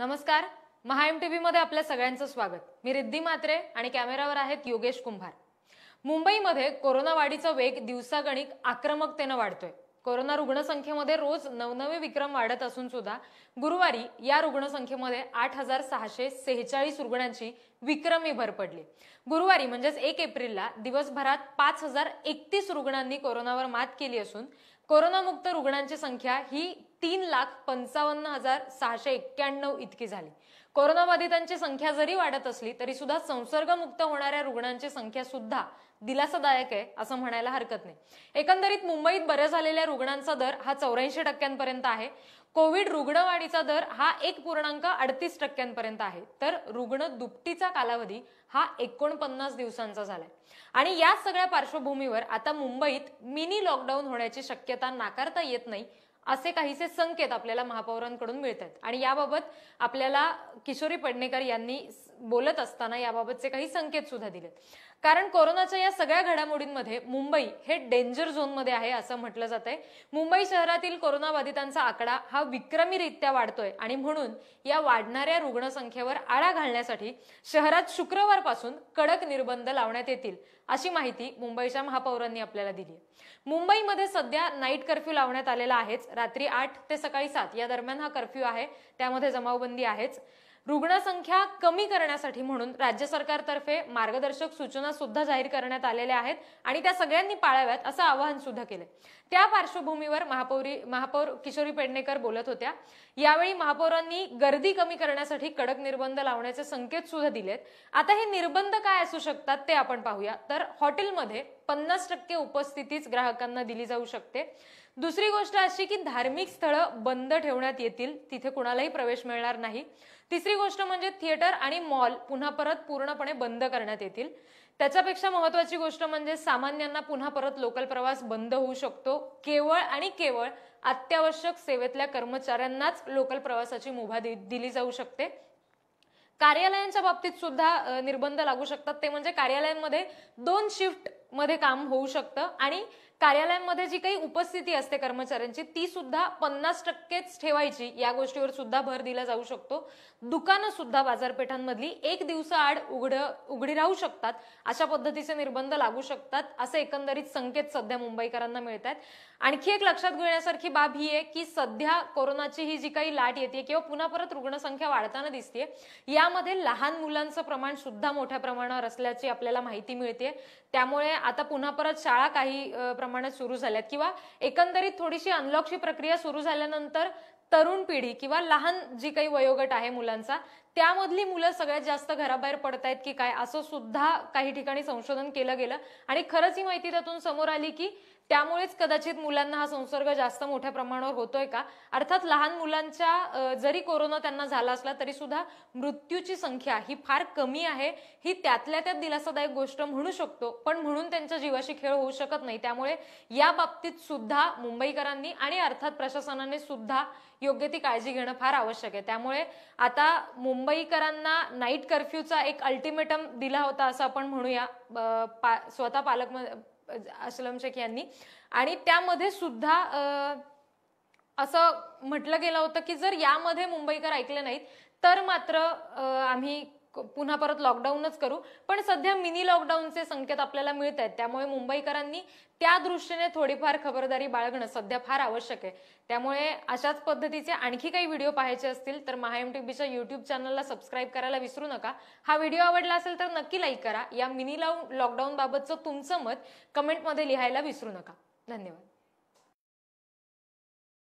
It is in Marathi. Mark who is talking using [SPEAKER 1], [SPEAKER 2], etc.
[SPEAKER 1] नमस्कार महाएम टीव्ही मध्ये आपल्या सगळ्यांचं स्वागत मी रिद्धी मात्रे आणि कॅमेरावर आहेत योगेश कुंभार मुंबईमध्ये कोरोना वाढीचा वेग दिवसागणिक आक्रमकतेनं वाढतोय कोरोना रुग्णसंख्येमध्ये रोज नवनवे विक्रम वाढत असून सुद्धा गुरुवारी या रुग्णसंख्येमध्ये आठ हजार सहाशे सेहेचाळीस रुग्णांची विक्रमी भर पडली गुरुवारी म्हणजेच एक एप्रिलला दिवसभरात पाच हजार एकतीस रुग्णांनी कोरोनावर मात केली असून कोरोनामुक्त रुग्णांची संख्या ही तीन लाख पंचावन्न हजार सहाशे एक्क्याण्णव इतकी झाली कोरोनाबाधितांची संख्या जरी वाढत असली तरी सुद्धा संसर्गमुक्त होणाऱ्या रुग्णांची संख्या सुद्धा दिलासादायक आहे असं म्हणायला हरकत नाही एकंदरीत मुंबईत बरे झालेल्या रुग्णांचा दर हा चौऱ्याऐंशी टक्क्यांपर्यंत आहे कोविड रुग्णवाढीचा दर हा एक पूर्णांक अडतीस टक्क्यांपर्यंत आहे तर रुग्ण दुपटीचा कालावधी हा एकोणपन्नास दिवसांचा झालाय आणि या सगळ्या पार्श्वभूमीवर आता मुंबईत मिनी लॉकडाऊन होण्याची शक्यता नाकारता येत नाही असे काहीसे संकेत आपल्याला महापौरांकडून मिळत आहेत आणि याबाबत आपल्याला किशोरी पडणेकर यांनी बोलत असताना याबाबतचे काही संकेत सुद्धा दिलेत कारण कोरोनाच्या या सगळ्या घडामोडींमध्ये मुंबई हे डेंजर झोन मध्ये आहे असं म्हटलं जात आहे मुंबई शहरातील कोरोनाबाधितांचा आकडा हा विक्रमीरित्या वाढतोय आणि म्हणून या वाढणाऱ्या रुग्णसंख्येवर आळा घालण्यासाठी शहरात शुक्रवारपासून कडक निर्बंध लावण्यात येतील अशी माहिती मुंबईच्या महापौरांनी आपल्याला दिली मुंबईमध्ये सध्या नाईट कर्फ्यू लावण्यात आलेला आहेच रात्री आठ ते सकाळी सात या दरम्यान हा कर्फ्यू आहे त्यामध्ये जमावबंदी आहेच रुग्णसंख्या कमी करण्यासाठी म्हणून राज्य सरकारतर्फे मार्गदर्शक सूचना सुद्धा जाहीर करण्यात आलेल्या आहेत आणि त्या सगळ्यांनी पाळाव्यात असं आवाहन सुद्धा केलं त्या पार्श्वभूमीवर महापौरी महापौर किशोरी पेडणेकर बोलत होत्या यावेळी महापौरांनी गर्दी कमी करण्यासाठी कडक निर्बंध लावण्याचे संकेत सुद्धा दिलेत आता हे निर्बंध काय असू शकतात ते आपण पाहूया तर हॉटेलमध्ये पन्नास टक्के उपस्थितीच ग्राहकांना दिली जाऊ शकते दुसरी गोष्ट अशी की धार्मिक स्थळं बंद ठेवण्यात येतील तिथे कुणालाही प्रवेश मिळणार नाही तिसरी गोष्ट म्हणजे थिएटर आणि मॉल पुन्हा परत पूर्णपणे बंद करण्यात येतील त्याच्यापेक्षा महत्वाची गोष्ट म्हणजे सामान्यांना पुन्हा परत लोकल प्रवास बंद होऊ शकतो केवळ आणि केवळ अत्यावश्यक सेवेतल्या कर्मचाऱ्यांनाच लोकल प्रवासाची मुभा दिली जाऊ शकते कार्यालयांच्या बाबतीत सुद्धा निर्बंध लागू शकतात ते म्हणजे कार्यालयांमध्ये दोन शिफ्ट मध्ये काम होऊ शकतं आणि कार्यालयांमध्ये जी काही उपस्थिती असते कर्मचाऱ्यांची ती सुद्धा पन्नास टक्केच ठेवायची या गोष्टीवर सुद्धा भर दिला जाऊ शकतो दुकानं सुद्धा बाजारपेठांमधली एक आड उघड उघडी राहू शकतात अशा पद्धतीचे निर्बंध लागू शकतात असे एकंदरीत संकेत सध्या मुंबईकरांना मिळत आहेत आणखी एक लक्षात घेण्यासारखी बाब ही आहे की सध्या कोरोनाची ही जी काही लाट येते किंवा पुन्हा परत रुग्णसंख्या वाढताना दिसते यामध्ये लहान मुलांचं प्रमाण सुद्धा मोठ्या प्रमाणावर असल्याची आपल्याला माहिती मिळते त्यामुळे आता पुन्हा परत शाळा काही प्रमाणात सुरू झाल्यात किंवा एकंदरीत थोडीशी अनलॉकची प्रक्रिया सुरू झाल्यानंतर तरुण पिढी किंवा लहान जी काही वयोगट आहे मुलांचा त्यामधली मुलं सगळ्यात जास्त घराबाहेर पडतायत की काय असं सुद्धा काही ठिकाणी संशोधन केलं गेलं आणि खरंच ही माहिती त्यातून समोर आली की त्यामुळेच कदाचित मुलांना हा संसर्ग जास्त मोठ्या प्रमाणावर होतोय का अर्थात लहान मुलांच्या जरी कोरोना त्यांना झाला असला तरी सुद्धा मृत्यूची संख्या ही फार कमी आहे ही त्यातल्या त्यात दिलासादायक गोष्ट म्हणू शकतो पण म्हणून त्यांच्या जीवाशी खेळ होऊ शकत नाही त्यामुळे या बाबतीत सुद्धा मुंबईकरांनी आणि अर्थात प्रशासनाने सुद्धा योग्य ती काळजी घेणं फार आवश्यक आहे त्यामुळे आता मुंबईकरांना नाईट कर्फ्यूचा एक अल्टिमेटम दिला होता असं आपण म्हणूया स्वतः पालक असलम शेख यांनी आणि त्यामध्ये सुद्धा असं म्हटलं गेलं होतं की जर यामध्ये मुंबईकर ऐकले नाहीत तर मात्र आम्ही पुन्हा परत लॉकडाऊनच करू पण सध्या मिनी लॉकडाऊनचे संकेत आपल्याला मिळत आहेत त्यामुळे मुंबईकरांनी त्या दृष्टीने थोडीफार खबरदारी बाळगणं सध्या फार आवश्यक आहे त्यामुळे अशाच पद्धतीचे आणखी काही व्हिडिओ पाहायचे असतील तर महाएम टीव्हीच्या युट्यूब चॅनलला सबस्क्राईब करायला विसरू नका हा व्हिडिओ आवडला असेल तर नक्की लाईक करा या मिनी लॉकडाऊन लॉकडाऊनबाबतचं तुमचं मत कमेंटमध्ये लिहायला विसरू नका धन्यवाद